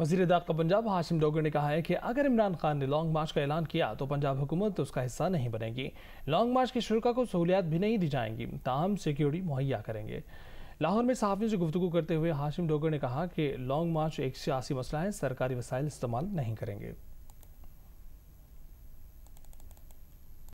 वजीर दाखा पंजाब हाशिम डोगर ने कहा है कि अगर इमरान खान ने लॉन्ग मार्च का ऐलान किया तो पंजाब हुकूमत तो उसका हिस्सा नहीं बनेगी लॉन्ग मार्च की शुरुआत को सहूलियात भी नहीं दी जाएंगी तमाम सिक्योरिटी मुहैया करेंगे लाहौर में सहाफ़ियों से गुफ्तु करते हुए हाशिम डोगर ने कहा कि लॉन्ग मार्च एक सियासी मसला है सरकारी वसाइल इस्तेमाल नहीं करेंगे